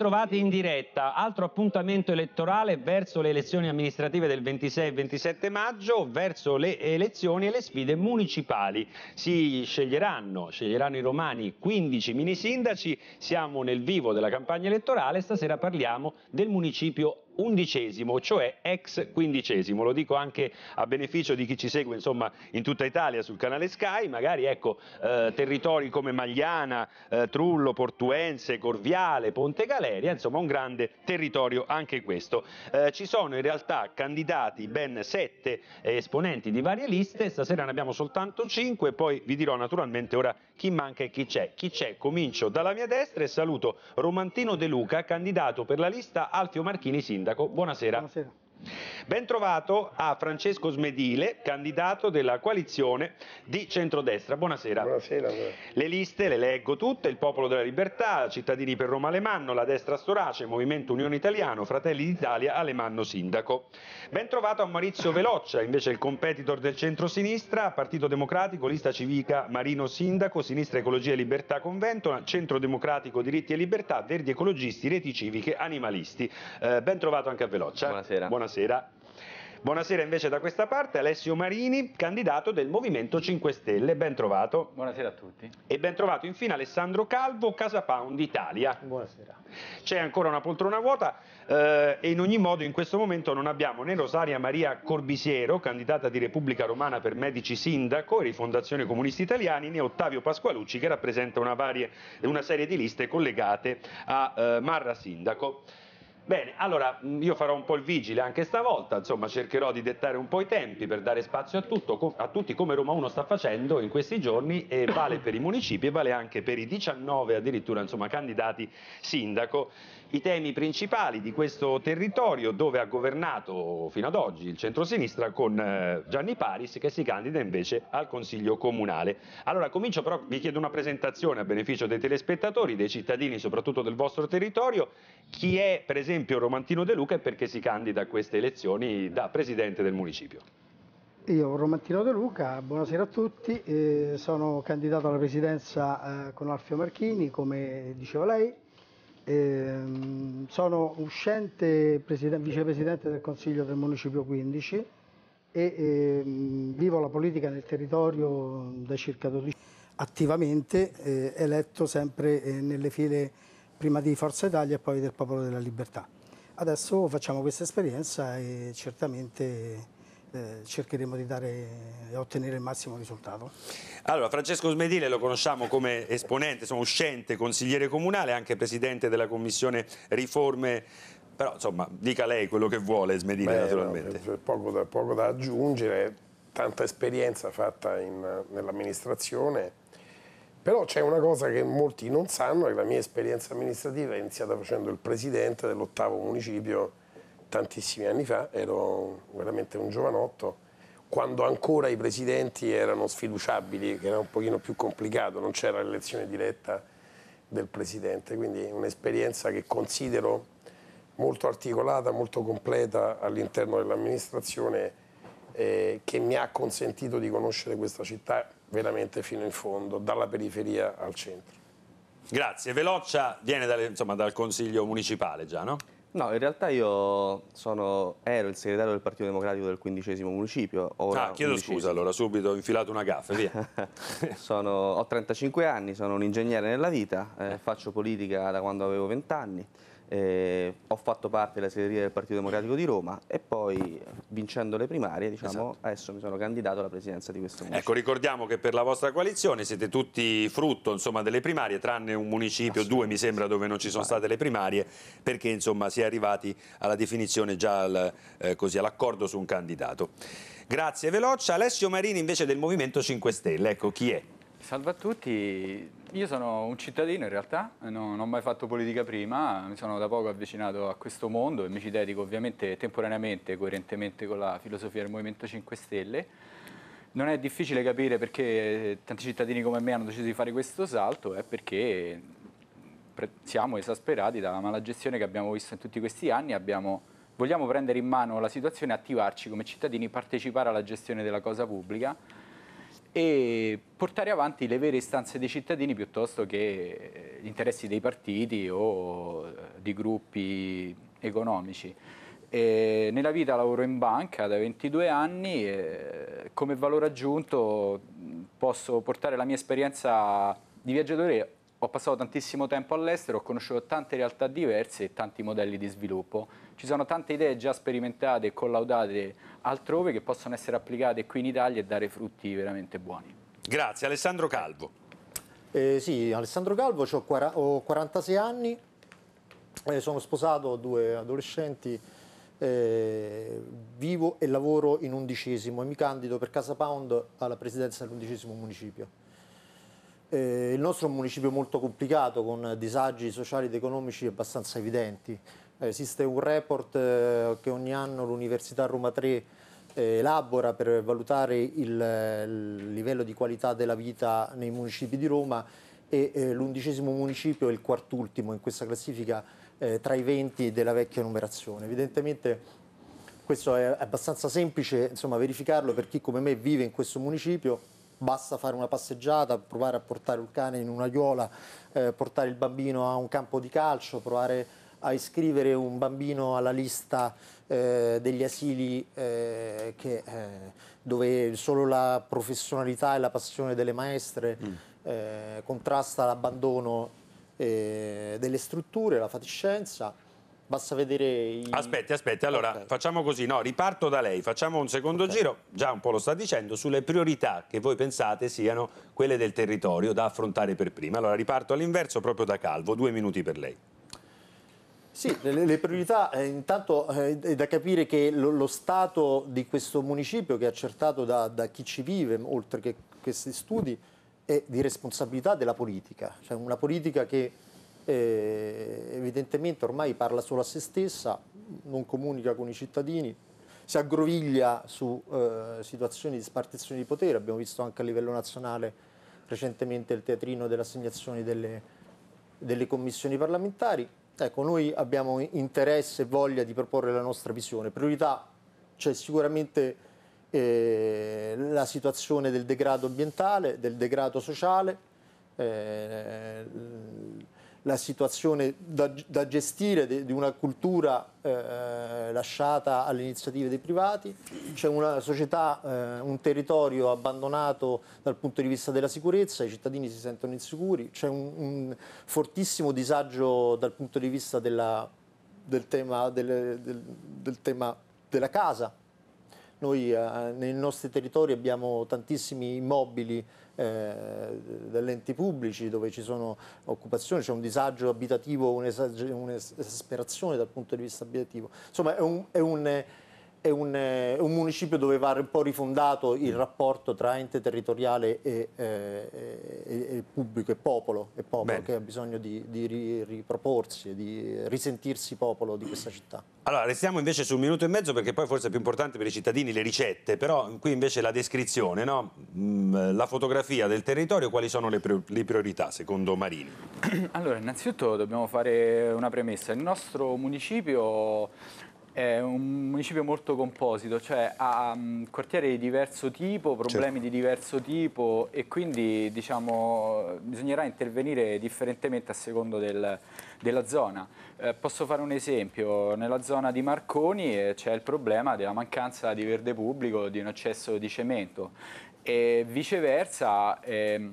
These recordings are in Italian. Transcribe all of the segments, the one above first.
trovati in diretta. Altro appuntamento elettorale verso le elezioni amministrative del 26 e 27 maggio, verso le elezioni e le sfide municipali. Si sceglieranno, sceglieranno i romani 15 mini sindaci, siamo nel vivo della campagna elettorale, stasera parliamo del municipio undicesimo, cioè ex quindicesimo. Lo dico anche a beneficio di chi ci segue insomma, in tutta Italia sul canale Sky, magari ecco, eh, territori come Magliana, eh, Trullo, Portuense, Corviale, Ponte Galeria, insomma un grande territorio anche questo. Eh, ci sono in realtà candidati ben sette eh, esponenti di varie liste, stasera ne abbiamo soltanto cinque, poi vi dirò naturalmente ora chi manca e chi c'è. Chi c'è? Comincio dalla mia destra e saluto Romantino De Luca, candidato per la lista Alfio Marchini, sindaco. Buonasera. Buonasera. Ben trovato a Francesco Smedile, candidato della coalizione di centrodestra. Buonasera. Buonasera. Le liste le leggo tutte, il Popolo della Libertà, Cittadini per Roma Alemanno, la Destra Storace, Movimento Unione Italiano, Fratelli d'Italia, Alemanno Sindaco. Ben trovato a Maurizio Veloccia, invece il competitor del centro-sinistra, Partito Democratico, Lista Civica, Marino Sindaco, Sinistra Ecologia e Libertà Convento, Centro Democratico Diritti e Libertà, Verdi Ecologisti, Reti Civiche, Animalisti. Eh, ben trovato anche a Veloccia. Buonasera. Buonasera buonasera. Buonasera invece da questa parte Alessio Marini, candidato del Movimento 5 Stelle, ben trovato. Buonasera a tutti. E ben trovato infine Alessandro Calvo, Casa Pound Italia. Buonasera. C'è ancora una poltrona vuota eh, e in ogni modo in questo momento non abbiamo né Rosaria Maria Corbisiero, candidata di Repubblica Romana per Medici Sindaco e Rifondazione Comunisti Italiani, né Ottavio Pasqualucci che rappresenta una, varie, una serie di liste collegate a eh, Marra Sindaco. Bene, allora mm, io farò un po' il vigile anche stavolta, insomma cercherò di dettare un po' i tempi per dare spazio a, tutto, a tutti come Roma 1 sta facendo in questi giorni e vale per i municipi e vale anche per i 19 addirittura insomma, candidati sindaco i temi principali di questo territorio dove ha governato fino ad oggi il centrosinistra con eh, Gianni Paris che si candida invece al Consiglio Comunale. Allora comincio però, vi chiedo una presentazione a beneficio dei telespettatori, dei cittadini soprattutto del vostro territorio, chi è per esempio Romantino De Luca e perché si candida a queste elezioni da Presidente del Municipio. Io, Romantino De Luca, buonasera a tutti, eh, sono candidato alla presidenza eh, con Alfio Marchini, come diceva lei, Ehm, sono uscente vicepresidente del Consiglio del Municipio 15 e eh, vivo la politica nel territorio da circa 12 anni, attivamente eh, eletto sempre eh, nelle file prima di Forza Italia e poi del Popolo della Libertà. Adesso facciamo questa esperienza e certamente eh, cercheremo di dare e ottenere il massimo risultato. Allora, Francesco Smedile lo conosciamo come esponente, insomma, uscente, consigliere comunale, anche presidente della commissione riforme però insomma dica lei quello che vuole Smedile Beh, naturalmente no, poco, da, poco, da, aggiungere tanta esperienza fatta nell'amministrazione però c'è una cosa che molti non sanno è che la mia esperienza amministrativa è iniziata facendo il presidente dell'ottavo municipio tantissimi anni fa, ero veramente un giovanotto, quando ancora i presidenti erano sfiduciabili, che era un pochino più complicato, non c'era l'elezione diretta del presidente, quindi un'esperienza che considero molto articolata, molto completa all'interno dell'amministrazione eh, che mi ha consentito di conoscere questa città veramente fino in fondo, dalla periferia al centro. Grazie. Veloccia viene dalle, insomma, dal Consiglio Municipale già, no? No, in realtà io sono, ero il segretario del Partito Democratico del quindicesimo municipio. ah, chiedo scusa, allora subito ho infilato una gaffa, via. sono, ho 35 anni, sono un ingegnere nella vita, eh, eh. faccio politica da quando avevo 20 anni. Eh, ho fatto parte della segreteria del Partito Democratico di Roma e poi vincendo le primarie diciamo, esatto. adesso mi sono candidato alla presidenza di questo ecco, municipio. Ecco, ricordiamo che per la vostra coalizione siete tutti frutto insomma, delle primarie, tranne un municipio, due mi sembra, dove non ci sono state le primarie, perché insomma, si è arrivati alla definizione già al, eh, all'accordo su un candidato. Grazie, veloce. Alessio Marini invece del Movimento 5 Stelle, ecco chi è? Salve a tutti, io sono un cittadino in realtà, non, non, ho mai fatto politica prima, mi sono da poco avvicinato a questo mondo e mi ci dedico ovviamente temporaneamente, coerentemente con la filosofia del Movimento 5 Stelle. Non è difficile capire perché tanti cittadini come me hanno deciso di fare questo salto, è perché siamo esasperati dalla malagestione che abbiamo visto in tutti questi anni, abbiamo, vogliamo prendere in mano la situazione, attivarci come cittadini, partecipare alla gestione della cosa pubblica e portare avanti le vere istanze dei cittadini piuttosto che eh, gli interessi dei partiti o eh, di gruppi economici. E nella vita lavoro in banca da 22 anni e eh, come valore aggiunto posso portare la mia esperienza di viaggiatore. Ho passato tantissimo tempo all'estero, ho conosciuto tante realtà diverse e tanti modelli di sviluppo ci sono tante idee già sperimentate e collaudate altrove che possono essere applicate qui in Italia e dare frutti veramente buoni. Grazie. Alessandro Calvo. Eh, sì, Alessandro Calvo, ho 46 anni, eh, sono sposato, ho due adolescenti, eh, vivo e lavoro in undicesimo e mi candido per Casa Pound alla presidenza dell'undicesimo municipio. Eh, il nostro è un municipio molto complicato, con disagi sociali ed economici abbastanza evidenti. Esiste un report eh, che ogni anno l'Università Roma 3 eh, elabora per valutare il, livello di qualità della vita nei municipi di Roma e eh, l'undicesimo municipio è il quartultimo in questa classifica tra i 20 della vecchia numerazione. Evidentemente questo è abbastanza semplice insomma, verificarlo per chi come me vive in questo municipio, basta fare una passeggiata, provare a portare un cane in un'aiola, eh, portare il bambino a un campo di calcio, provare a iscrivere un bambino alla lista eh, degli asili eh, che, eh, dove solo la professionalità e la passione delle maestre mm. Eh, contrasta l'abbandono eh, delle strutture, la fatiscenza. Basta vedere i... Aspetti, aspetti, allora okay. facciamo così, no, riparto da lei, facciamo un secondo okay. giro, già un po' lo sta dicendo, sulle priorità che voi pensate siano quelle del territorio da affrontare per prima. Allora riparto all'inverso proprio da Calvo, due minuti per lei. Sì, le, le priorità eh, intanto eh, è da capire che lo, lo, stato di questo municipio che è accertato da, da chi ci vive, oltre che questi studi, è di responsabilità della politica, cioè una politica che eh, evidentemente ormai parla solo a se stessa, non comunica con i cittadini, si aggroviglia su eh, situazioni di spartizione di potere, abbiamo visto anche a livello nazionale recentemente il teatrino dell'assegnazione delle, delle commissioni parlamentari, Ecco, noi abbiamo interesse e voglia di proporre la nostra visione. Priorità c'è cioè sicuramente eh, la situazione del degrado ambientale, del degrado sociale, eh, la situazione da, da gestire de, di una cultura eh, lasciata alle iniziative dei privati, c'è una società, eh, un territorio abbandonato dal punto di vista della sicurezza, i cittadini si sentono insicuri, c'è un, un fortissimo disagio dal punto di vista della, del, tema, del, del, del tema della casa, noi eh, nei nostri territori abbiamo tantissimi immobili eh, degli enti pubblici dove ci sono occupazioni, c'è un disagio abitativo, un'esasperazione dal punto di vista abitativo. Insomma è un, è un è un, eh, un, municipio dove va un po' rifondato il rapporto tra ente territoriale e, eh, e, e pubblico e popolo, e popolo che ha bisogno di, di, riproporsi, di risentirsi popolo di questa città. Allora, restiamo invece su un minuto e mezzo perché poi forse è più importante per i cittadini le ricette, però qui invece la descrizione, no? Mm, eh, la fotografia del territorio, quali sono le priorità secondo Marini? Allora, innanzitutto dobbiamo fare una premessa. Il nostro municipio è un municipio molto composito, cioè ha um, quartieri di diverso tipo, certo. problemi certo. di diverso tipo e quindi diciamo, bisognerà intervenire differentemente a secondo del, della zona. Eh, posso fare un esempio, nella zona di Marconi eh, c'è il problema della mancanza di verde pubblico, di un accesso di cemento e viceversa... Eh,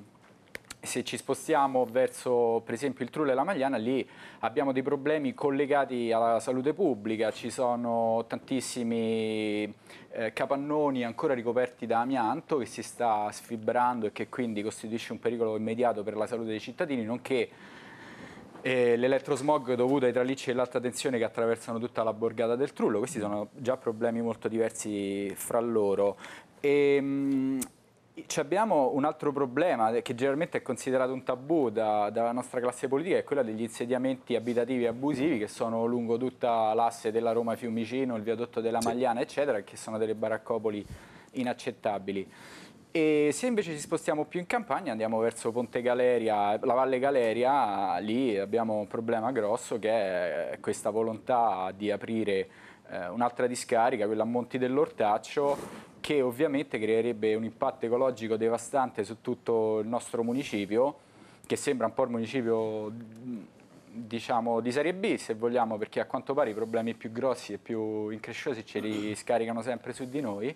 se ci spostiamo verso per esempio il Trullo e la Magliana, lì abbiamo dei problemi collegati alla salute pubblica, ci sono tantissimi eh, capannoni ancora ricoperti da amianto che si sta sfibrando e che quindi costituisce un pericolo immediato per la salute dei cittadini, nonché eh, l'elettrosmog dovuto ai tralicci dell'alta tensione che attraversano tutta la borgata del Trullo. Questi sono già problemi molto diversi fra loro. E, ehm, mh, abbiamo un altro problema che generalmente è considerato un tabù da, dalla nostra classe politica, è quello degli insediamenti abitativi abusivi che sono lungo tutta l'asse della Roma Fiumicino, il viadotto della Magliana, sì. eccetera, che sono delle baraccopoli inaccettabili. E se invece ci spostiamo più in campagna, andiamo verso Ponte Galeria, la Valle Galeria, lì abbiamo un problema grosso che è questa volontà di aprire eh, un'altra discarica, quella a Monti dell'Ortaccio, che ovviamente creerebbe un impatto ecologico devastante su tutto il nostro municipio, che sembra un po' il municipio diciamo, di serie B se vogliamo, perché a quanto pare i problemi più grossi e più incresciosi ce li scaricano sempre su di noi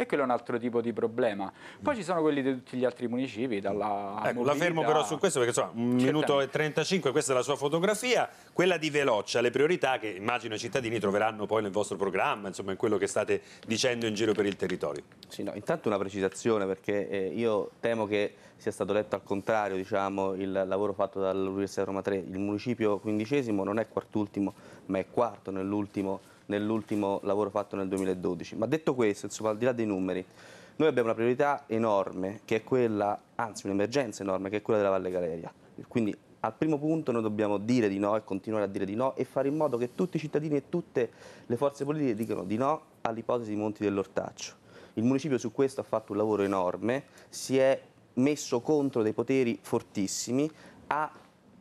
e quello è un altro tipo di problema. Poi ci sono quelli di tutti gli altri municipi, dalla ecco, mobilità... La fermo però su questo perché insomma, un Certamente. minuto e 35, questa è la sua fotografia, quella di Veloccia, le priorità che immagino i cittadini troveranno poi nel vostro programma, insomma in quello che state dicendo in giro per il territorio. Sì, no, intanto una precisazione perché eh, io temo che sia stato letto al contrario diciamo, il lavoro fatto dall'Università Roma 3, il municipio quindicesimo non è quart'ultimo ma è quarto nell'ultimo nell'ultimo lavoro fatto nel 2012. Ma detto questo, insomma, al di là dei numeri, noi abbiamo una priorità enorme, che è quella, anzi un'emergenza enorme, che è quella della Valle Galeria. Quindi al primo punto noi dobbiamo dire di no e continuare a dire di no e fare in modo che tutti i cittadini e tutte le forze politiche dicano di no all'ipotesi di Monti dell'Ortaccio. Il municipio su questo ha fatto un lavoro enorme, si è messo contro dei poteri fortissimi, ha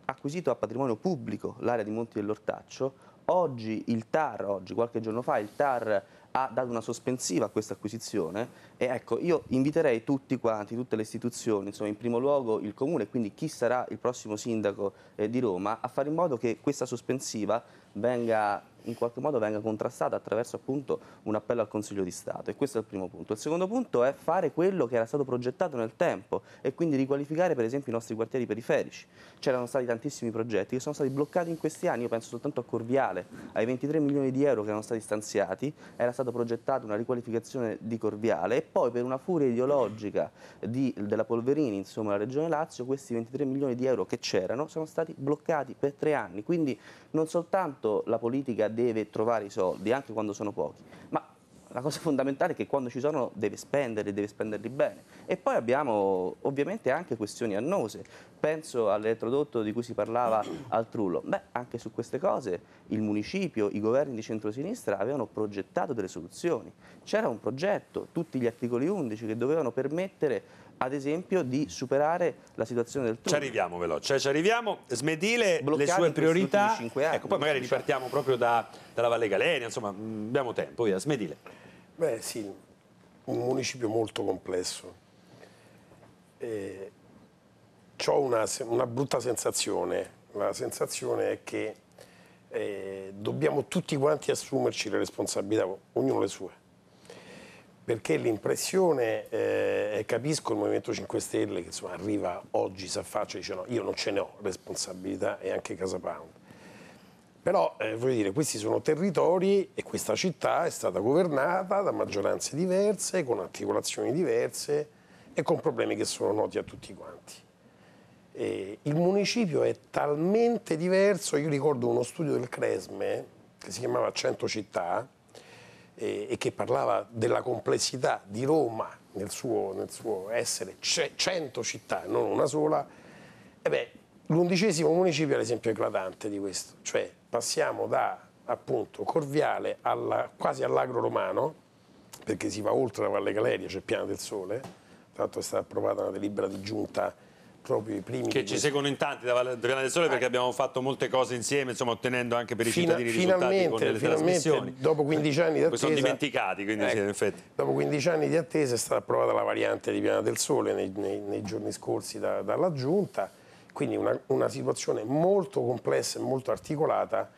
acquisito a patrimonio pubblico l'area di Monti dell'Ortaccio Oggi il TAR, oggi, qualche giorno fa, il TAR ha dato una sospensiva a questa acquisizione e ecco, io inviterei tutti quanti, tutte le istituzioni, insomma in primo luogo il Comune, quindi chi sarà il prossimo sindaco eh, di Roma, a fare in modo che questa sospensiva venga in qualche modo venga contrastata attraverso appunto un appello al Consiglio di Stato e questo è il primo punto. Il secondo punto è fare quello che era stato progettato nel tempo e quindi riqualificare per esempio i nostri quartieri periferici. C'erano stati tantissimi progetti che sono stati bloccati in questi anni, io penso soltanto a Corviale, ai 23 milioni di euro che erano stati stanziati, era stata progettata una riqualificazione di Corviale e poi per una furia ideologica di, della Polverini, insomma la Regione Lazio, questi 23 milioni di euro che c'erano sono stati bloccati per tre anni, quindi non soltanto certo la politica deve trovare i soldi, anche quando sono pochi, ma la cosa fondamentale è che quando ci sono deve spendere, deve spenderli bene. E poi abbiamo ovviamente anche questioni annose. Penso all'elettrodotto di cui si parlava al Trullo. Beh, anche su queste cose il municipio, i governi di centrosinistra avevano progettato delle soluzioni. C'era un progetto, tutti gli articoli 11 che dovevano permettere ad esempio di superare la situazione del turno. Ci arriviamo veloce, cioè, ci arriviamo, smedile Bloccare le sue priorità, anni, ecco, poi magari ripartiamo diciamo. proprio da, dalla Valle Galenia, insomma mm, abbiamo tempo, via, smedile. Beh sì, un municipio molto complesso. Eh, ho una, una, brutta sensazione, la sensazione è che eh, dobbiamo tutti quanti assumerci le responsabilità, ognuno le sue perché l'impressione, eh, capisco il Movimento 5 Stelle che insomma, arriva oggi, si affaccia e dice no, io non ce ne ho responsabilità e anche Casa Pound. Però, eh, voglio dire, questi sono territori e questa città è stata governata da maggioranze diverse, con articolazioni diverse e con problemi che sono noti a tutti quanti. E il municipio è talmente diverso, io ricordo uno studio del Cresme, che si chiamava 100 città, e, e che parlava della complessità di Roma nel suo, nel suo essere c- 100 città, non una sola, eh beh, l'undicesimo municipio è l'esempio eclatante di questo, cioè passiamo da appunto Corviale alla, quasi all'agro romano, perché si va oltre la Valle Galeria, c'è cioè Piana del Sole, tra l'altro è stata approvata una delibera di giunta proprio i primi. Che ci questi. seguono in tanti da Valle del Sole perché eh. abbiamo fatto molte cose insieme, insomma, ottenendo anche per i Fina, cittadini risultati con le trasmissioni. Dopo 15 eh, anni di attesa. Poi sono dimenticati, quindi ecco, sì, in effetti. Dopo 15 anni di attesa è stata approvata la variante di Piana del Sole nei, nei, nei giorni scorsi da, dalla Giunta. Quindi una, una situazione molto complessa e molto articolata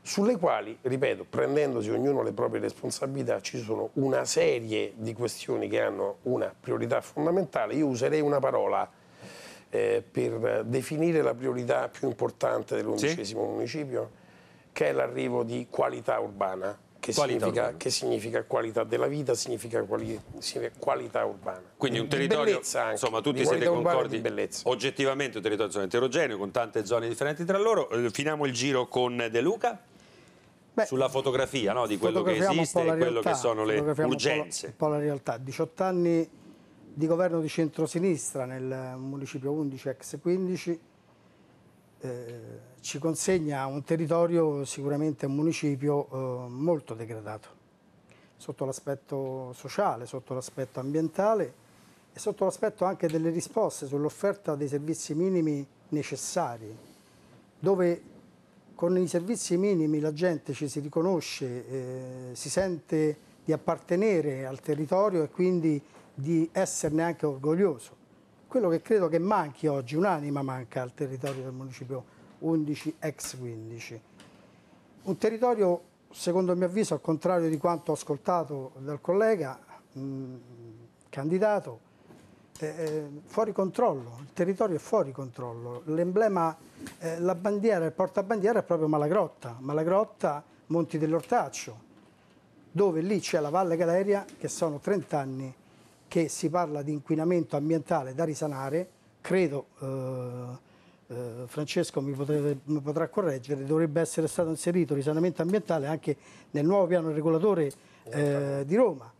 sulle quali, ripeto, prendendosi ognuno le proprie responsabilità, ci sono una serie di questioni che hanno una priorità fondamentale. Io userei una parola, eh, per definire la priorità più importante dell'undicesimo sì. municipio, che è l'arrivo di qualità urbana. Che, qualità significa, urbana. che significa, qualità della vita, significa, quali, significa qualità urbana. Quindi un territorio, di anche, insomma tutti siete concordi, oggettivamente un territorio eterogeneo con tante zone differenti tra loro. Eh, finiamo il giro con De Luca. Beh, sulla fotografia no? di quello che esiste e quello che sono le urgenze. Un po, la, un po' la realtà. 18 anni di governo di centrosinistra nel municipio 11 ex 15 eh, ci consegna un territorio, sicuramente un municipio eh, molto degradato, sotto l'aspetto sociale, sotto l'aspetto ambientale e sotto l'aspetto anche delle risposte sull'offerta dei servizi minimi necessari, dove con i servizi minimi la gente ci si riconosce, eh, si sente di appartenere al territorio e quindi di esserne anche orgoglioso. Quello che credo che manchi oggi, un'anima manca al territorio del municipio 11 ex 15. Un territorio, secondo il mio avviso, al contrario di quanto ho ascoltato dal collega mh, mm, candidato, eh, fuori controllo, il territorio è fuori controllo. L'emblema, eh, la bandiera, il portabandiera è proprio Malagrotta, Malagrotta, Monti dell'Ortaccio, dove lì c'è la Valle Galeria che sono 30 anni che si parla di inquinamento ambientale da risanare, credo, eh, eh, Francesco mi, potrebbe, mi, potrà correggere, dovrebbe essere stato inserito risanamento ambientale anche nel nuovo piano regolatore eh, di Roma.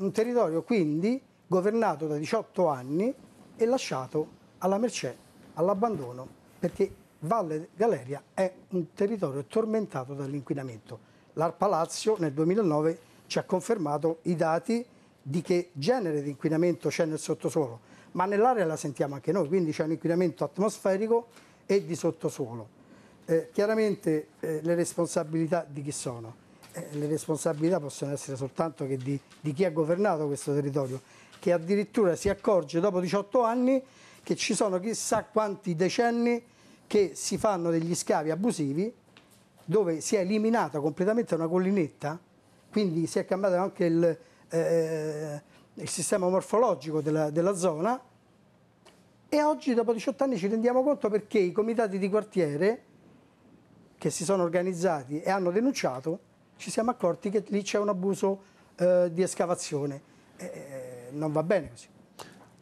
un territorio quindi governato da 18 anni e lasciato alla mercé, all'abbandono, perché Valle Galeria è un territorio tormentato dall'inquinamento. L'Arpalazio nel 2009 ci ha confermato i dati di che genere di inquinamento c'è nel sottosuolo, ma nell'area la sentiamo anche noi, quindi c'è un inquinamento atmosferico e di sottosuolo. Eh, chiaramente eh, le responsabilità di chi sono? Eh, le responsabilità possono essere soltanto che di, di chi ha governato questo territorio, che addirittura si accorge dopo 18 anni che ci sono chissà quanti decenni che si fanno degli scavi abusivi dove si è eliminata completamente una collinetta, quindi si è cambiato anche il, eh, il sistema morfologico della, della zona e oggi dopo 18 anni ci rendiamo conto perché i comitati di quartiere che si sono organizzati e hanno denunciato ci siamo accorti che lì c'è un abuso eh, di escavazione. Eh, eh non va bene così.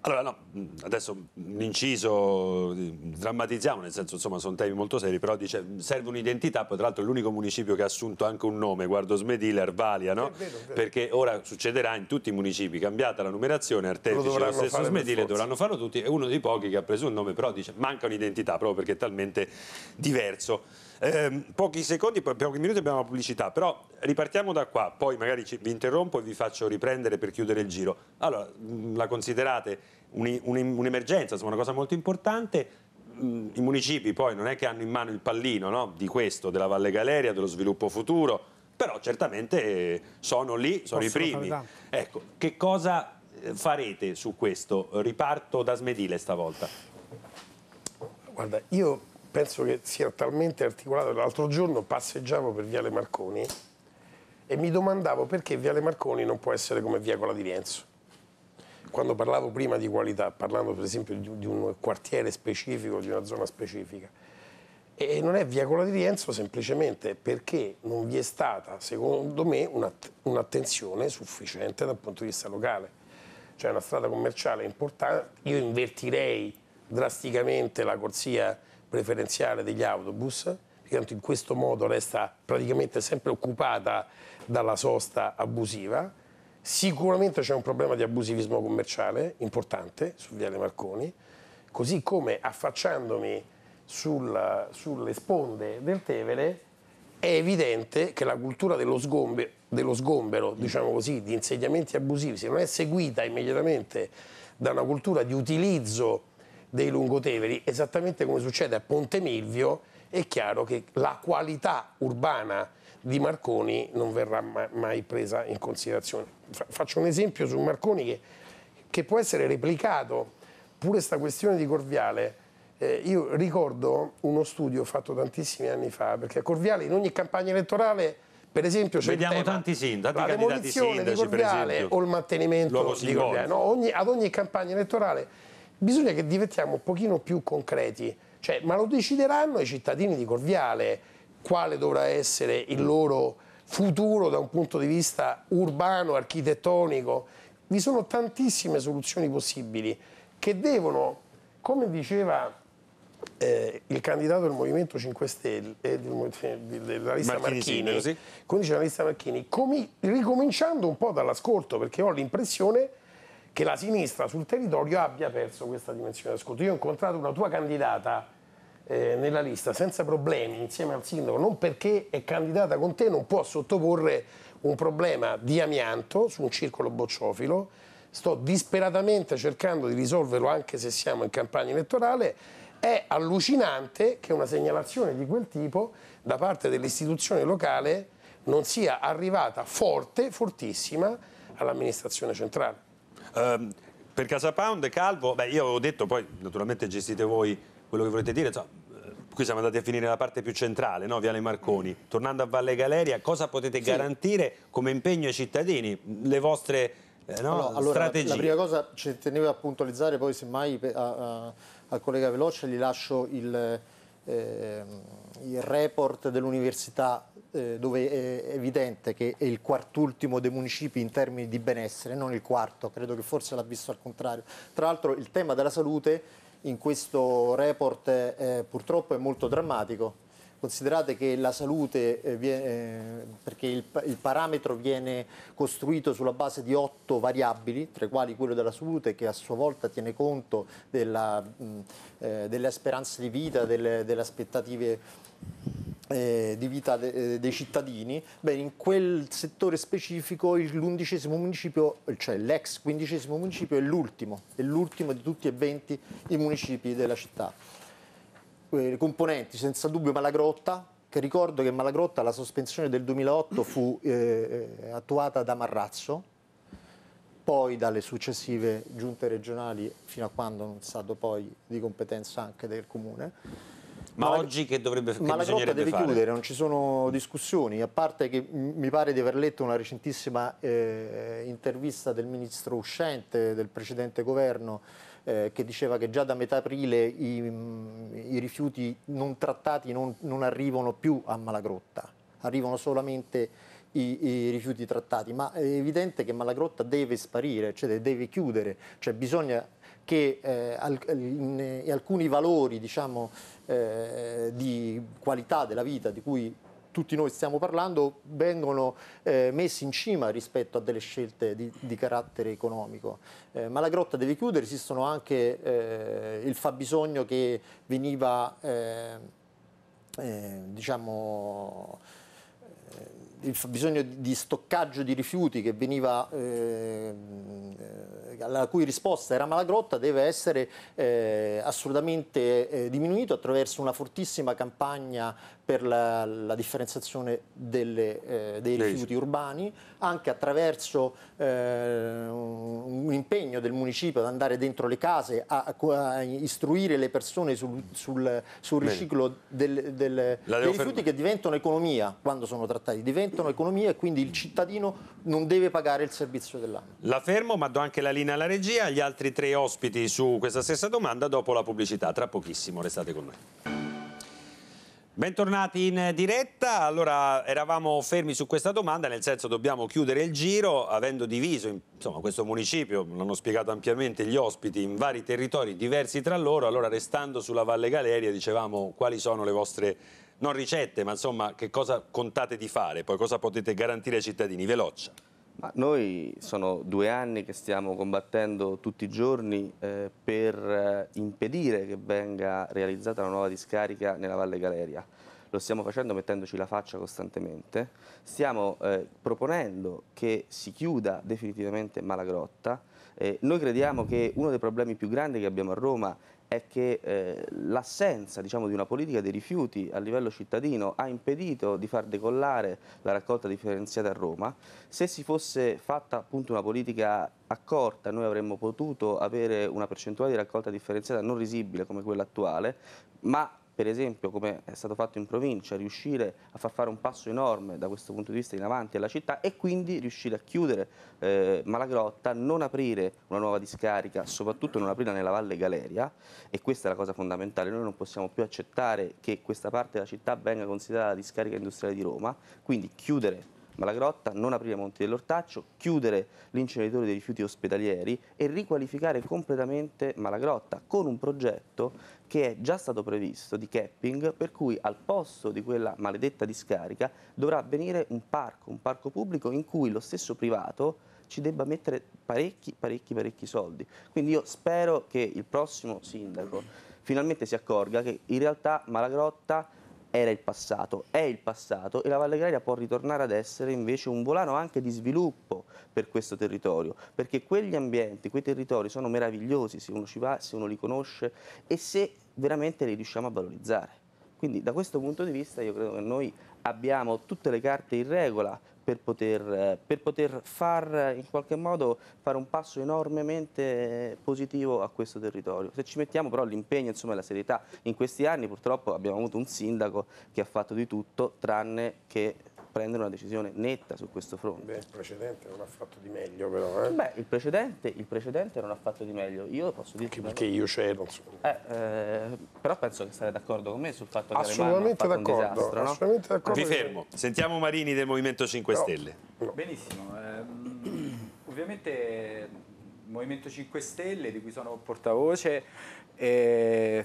Allora, no, adesso un inciso, drammatizziamo, nel senso, insomma, sono temi molto seri, però dice, serve un'identità, poi tra l'altro è l'unico municipio che ha assunto anche un nome, guardo Smedile, Arvalia, no? È vero, è vero. Perché ora succederà in tutti i municipi, cambiata la numerazione, Artefici, lo, lo stesso Smedile, dovranno farlo tutti, è uno dei pochi che ha preso un nome, però dice, manca un'identità, proprio perché è talmente diverso. Eh, pochi secondi, pochi minuti abbiamo la pubblicità, però ripartiamo da qua, poi magari ci, vi interrompo e vi faccio riprendere per chiudere il giro. Allora, mm, la considerate un'emergenza, insomma una cosa molto importante, mm, i municipi poi non è che hanno in mano il pallino no? di questo, della Valle Galeria, dello sviluppo futuro, però certamente eh, sono lì, sono Possono i primi. Ecco, che cosa eh, farete su questo riparto da Smedile stavolta? Guarda, io penso che sia talmente articolato. L'altro giorno passeggiavo per Viale Marconi e mi domandavo perché Viale Marconi non può essere come Viacola di Rienzo. Quando parlavo prima di qualità, parlando per esempio di, di un quartiere specifico, di una zona specifica, e non è Viacola di Rienzo semplicemente perché non vi è stata, secondo me, un'attenzione sufficiente dal punto di vista locale. Cioè una strada commerciale importante, io invertirei drasticamente la corsia preferenziale degli autobus, che in questo modo resta praticamente sempre occupata dalla sosta abusiva. Sicuramente c'è un problema di abusivismo commerciale importante su Viale Marconi, così come affacciandomi sul, sulle sponde del Tevere è evidente che la cultura dello sgombero, dello sgombero diciamo così, di insediamenti abusivi, se non è seguita immediatamente da una cultura di utilizzo dei lungoteveri, esattamente come succede a Ponte Milvio, è chiaro che la qualità urbana di Marconi non verrà mai presa in considerazione. Faccio un esempio su Marconi che, che può essere replicato, pure sta questione di Corviale. Eh, io ricordo uno studio fatto tantissimi anni fa, perché a Corviale in ogni campagna elettorale per esempio c'è vediamo tanti sindaci la demolizione sindaci, di Corviale o il mantenimento di Corviale no, ogni, ad ogni campagna elettorale bisogna che diventiamo un pochino più concreti, cioè, ma lo decideranno i cittadini di Corviale quale dovrà essere il loro futuro da un punto di vista urbano, architettonico. Vi sono tantissime soluzioni possibili che devono, come diceva eh, il candidato del Movimento 5 Stelle, eh, eh della lista Martini, Marchini, sì. come diceva la lista Marchini, ricominciando un po' dall'ascolto, perché ho l'impressione che la sinistra sul territorio abbia perso questa dimensione d'ascolto. Io ho incontrato una tua candidata eh, nella lista senza problemi insieme al sindaco, non perché è candidata con te, non può sottoporre un problema di amianto su un circolo bocciofilo. Sto disperatamente cercando di risolverlo anche se siamo in campagna elettorale. È allucinante che una segnalazione di quel tipo da parte dell'istituzione locale non sia arrivata forte, fortissima all'amministrazione centrale. Um, per Casa Pound, Calvo, beh, io avevo detto, poi naturalmente gestite voi quello che volete dire, insomma, eh, qui siamo andati a finire la parte più centrale, no? Viale Marconi. Mm. Tornando a Valle Galeria, cosa potete sì. garantire come impegno ai cittadini? Le vostre eh, no? allora, allora, strategie? La, prima cosa ci tenevo a puntualizzare, poi semmai al collega Veloce gli lascio il, eh, il report dell'università eh, dove è evidente che è il quart'ultimo dei municipi in termini di benessere, non il quarto, credo che forse l'ha visto al contrario. Tra l'altro il tema della salute in questo report eh, purtroppo è molto drammatico. Considerate che la salute, eh, viene, eh, perché il, il, parametro viene costruito sulla base di otto variabili, tra i quali quello della salute che a sua volta tiene conto della, mh, mm, eh, delle speranze di vita, delle, delle aspettative eh, di vita de, eh, dei cittadini, beh, in quel settore specifico l'undicesimo municipio, cioè l'ex quindicesimo municipio è l'ultimo, è l'ultimo di tutti e 20 i municipi della città. Eh, componenti senza dubbio Malagrotta, che ricordo che Malagrotta la sospensione del 2008 fu eh, eh, attuata da Marrazzo, poi dalle successive giunte regionali fino a quando non è stato poi di competenza anche del comune ma, ma oggi che dovrebbe che Ma la Croppa deve fare? chiudere, non ci sono discussioni, a parte che mi pare di aver letto una recentissima eh, intervista del ministro uscente del precedente governo eh, che diceva che già da metà aprile i, i rifiuti non trattati non, non, arrivano più a Malagrotta, arrivano solamente i, i, rifiuti trattati, ma è evidente che Malagrotta deve sparire, cioè deve chiudere, cioè bisogna che eh, eh, alcuni valori diciamo, eh, di qualità della vita di cui tutti noi stiamo parlando vengono eh, messi in cima rispetto a delle scelte di, di carattere economico. Eh, ma la grotta deve chiudere, esistono anche eh, il fabbisogno che veniva eh, eh, diciamo il bisogno di stoccaggio di rifiuti che veniva, eh, alla cui risposta era Malagrotta deve essere eh, assolutamente eh, diminuito attraverso una fortissima campagna per la, la differenziazione delle, eh, dei rifiuti urbani, anche attraverso eh, un impegno del municipio ad andare dentro le case a, a istruire le persone sul, sul, sul riciclo del, del, dei rifiuti fermare. che diventano economia quando sono trattati, diventano aumentano l'economia e quindi il cittadino non deve pagare il servizio dell'anno. La fermo, ma do anche la linea alla regia, agli altri tre ospiti su questa stessa domanda dopo la pubblicità. Tra pochissimo, restate con noi. Bentornati in diretta, allora eravamo fermi su questa domanda, nel senso dobbiamo chiudere il giro avendo diviso insomma, questo municipio, l'hanno spiegato ampiamente gli ospiti, in vari territori diversi tra loro, allora restando sulla Valle Galeria dicevamo quali sono le vostre non ricette, ma insomma che cosa contate di fare, poi cosa potete garantire ai cittadini? veloce. Ma noi sono due anni che stiamo combattendo tutti i giorni eh, per eh, impedire che venga realizzata una nuova discarica nella Valle Galeria. Lo stiamo facendo mettendoci la faccia costantemente. Stiamo eh, proponendo che si chiuda definitivamente Malagrotta. Eh, noi crediamo che uno dei problemi più grandi che abbiamo a Roma è che eh, l'assenza diciamo, di una politica dei rifiuti a livello cittadino ha impedito di far decollare la raccolta differenziata a Roma. Se si fosse fatta appunto una politica accorta noi avremmo potuto avere una percentuale di raccolta differenziata non risibile come quella attuale, ma per esempio come è stato fatto in provincia, riuscire a far fare un passo enorme da questo punto di vista in avanti alla città e quindi riuscire a chiudere eh, Malagrotta, non aprire una nuova discarica, soprattutto non aprirla nella Valle Galeria e questa è la cosa fondamentale, noi non possiamo più accettare che questa parte della città venga considerata la discarica industriale di Roma, quindi chiudere Malagrotta, non aprire Monti dell'Ortaccio, chiudere l'inceneritore dei rifiuti ospedalieri e riqualificare completamente Malagrotta con un progetto che è già stato previsto di capping per cui al posto di quella maledetta discarica dovrà avvenire un parco, un parco pubblico in cui lo stesso privato ci debba mettere parecchi, parecchi, parecchi soldi. Quindi io spero che il prossimo sindaco finalmente si accorga che in realtà Malagrotta era il passato, è il passato e la Valle Greria può ritornare ad essere invece un volano anche di sviluppo per questo territorio, perché quegli ambienti, quei territori sono meravigliosi se uno ci va, se uno li conosce e se veramente li riusciamo a valorizzare. Quindi da questo punto di vista io credo che noi abbiamo tutte le carte in regola per poter, per poter far, eh, in qualche modo fare un passo enormemente eh, positivo a questo territorio. Se ci mettiamo però l'impegno e la serietà, in questi anni purtroppo abbiamo avuto un sindaco che ha fatto di tutto tranne che prendere una decisione netta su questo fronte. Beh, il precedente non ha fatto di meglio però, eh? Beh, il precedente, il precedente non ha fatto di meglio, io posso dire... Anche perché io c'ero, insomma. Eh, eh, però penso che sarei d'accordo con me sul fatto che assolutamente d'accordo, no? Assolutamente d'accordo. Vi fermo, sentiamo Marini del Movimento 5 no. Stelle. No. Benissimo, ehm, ovviamente... Movimento 5 Stelle, di cui sono portavoce, eh,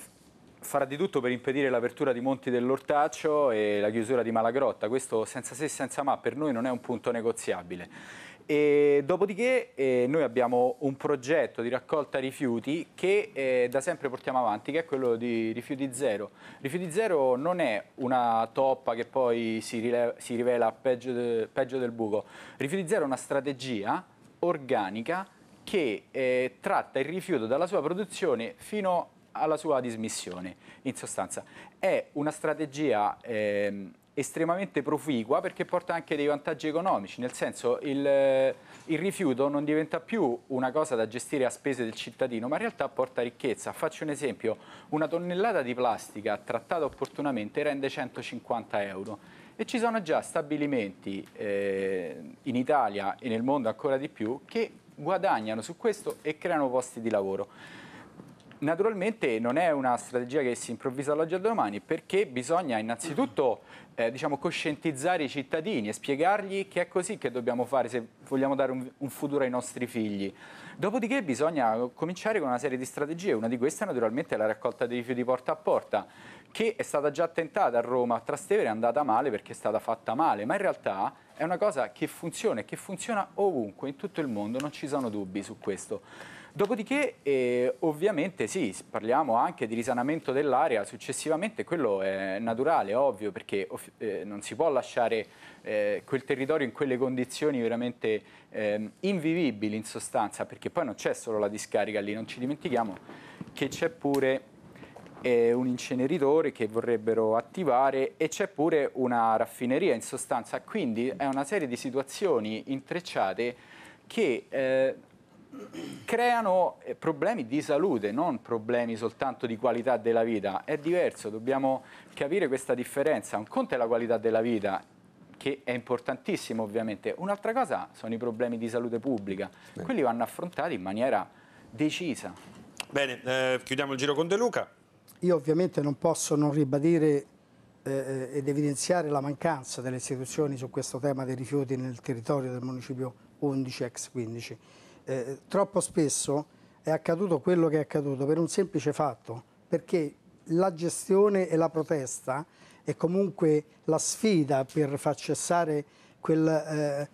farà di tutto per impedire l'apertura di Monti dell'Ortaccio e la chiusura di Malagrotta. Questo senza se e senza ma per noi non è un punto negoziabile. E dopodiché eh, noi abbiamo un progetto di raccolta rifiuti che eh, da sempre portiamo avanti, che è quello di Rifiuti Zero. Rifiuti Zero non è una toppa che poi si, rileva, si rivela peggio, de, peggio, del buco. Rifiuti Zero è una strategia organica che eh, tratta il rifiuto dalla sua produzione fino a alla sua dismissione, in sostanza. È una strategia ehm, estremamente proficua perché porta anche dei vantaggi economici, nel senso il, il, rifiuto non diventa più una cosa da gestire a spese del cittadino, ma in realtà porta ricchezza. Faccio un esempio, una tonnellata di plastica trattata opportunamente rende 150 euro e ci sono già stabilimenti eh, in Italia e nel mondo ancora di più che guadagnano su questo e creano posti di lavoro naturalmente non è una strategia che si improvvisa dall'oggi al domani perché bisogna innanzitutto eh, diciamo, coscientizzare i cittadini e spiegargli che è così che dobbiamo fare se vogliamo dare un, un futuro ai nostri figli. Dopodiché bisogna cominciare con una serie di strategie, una di queste naturalmente è la raccolta dei rifiuti porta a porta che è stata già tentata a Roma, a Trastevere è andata male perché è stata fatta male, ma in realtà è una cosa che funziona e che funziona ovunque, in tutto il mondo, non ci sono dubbi su questo. Dopodiché eh, ovviamente sì, parliamo anche di risanamento dell'area successivamente, quello è naturale, ovvio, perché eh, non si può lasciare eh, quel territorio in quelle condizioni veramente ehm, invivibili in sostanza, perché poi non c'è solo la discarica lì, non ci dimentichiamo che c'è pure eh, un inceneritore che vorrebbero attivare e c'è pure una raffineria in sostanza, quindi è una serie di situazioni intrecciate che eh, creano eh, problemi di salute, non problemi soltanto di qualità della vita. È diverso, dobbiamo capire questa differenza. Un conto è la qualità della vita, che è importantissimo ovviamente. Un'altra cosa sono i problemi di salute pubblica. Bene. Quelli vanno affrontati in maniera decisa. Bene, eh, chiudiamo il giro con De Luca. Io ovviamente non posso non ribadire eh, eh ed evidenziare la mancanza delle istituzioni su questo tema dei rifiuti nel territorio del municipio 11 ex 15 eh, troppo spesso è accaduto quello che è accaduto per un semplice fatto, perché la gestione e la protesta e comunque la sfida per far cessare quel, eh, eh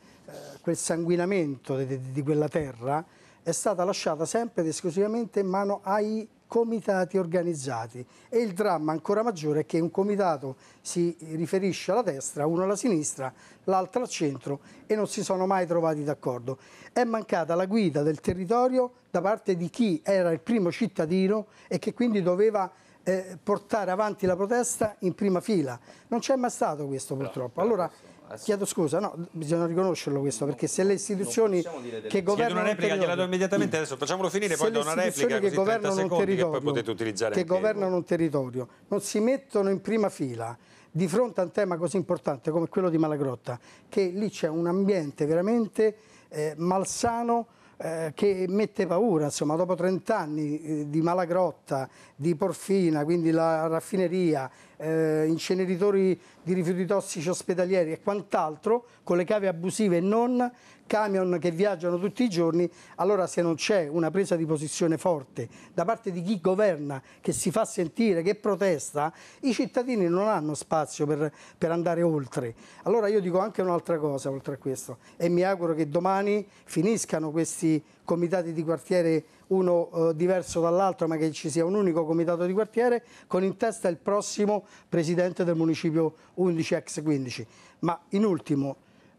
quel sanguinamento di, di, quella terra è stata lasciata sempre ed esclusivamente in mano ai comitati organizzati e il dramma ancora maggiore è che un comitato si riferisce alla destra, uno alla sinistra, l'altro al centro e non si sono mai trovati d'accordo. È mancata la guida del territorio da parte di chi era il primo cittadino e che quindi doveva eh, portare avanti la protesta in prima fila. Non c'è mai stato questo purtroppo. Allora Chiedo scusa, no, bisogna riconoscerlo questo, perché se le istituzioni che governano... una replica, immediatamente adesso, facciamolo finire, poi do una replica che governano un territorio, che governano un territorio, non si mettono in prima fila di fronte a un tema così importante come quello di Malagrotta, che lì c'è un ambiente veramente eh, malsano, eh, che mette paura, insomma, dopo 30 anni eh, di Malagrotta, di Porfina, quindi la raffineria, eh, inceneritori di rifiuti tossici ospedalieri e quant'altro, con le cave abusive e non, camion che viaggiano tutti i giorni, allora se non c'è una presa di posizione forte da parte di chi governa, che si fa sentire, che protesta, i cittadini non hanno spazio per, per andare oltre. Allora io dico anche un'altra cosa oltre a questo e mi auguro che domani finiscano questi comitati di quartiere uno eh, diverso dall'altro ma che ci sia un unico comitato di quartiere con in testa il prossimo presidente del municipio 11 ex 15. Ma in ultimo...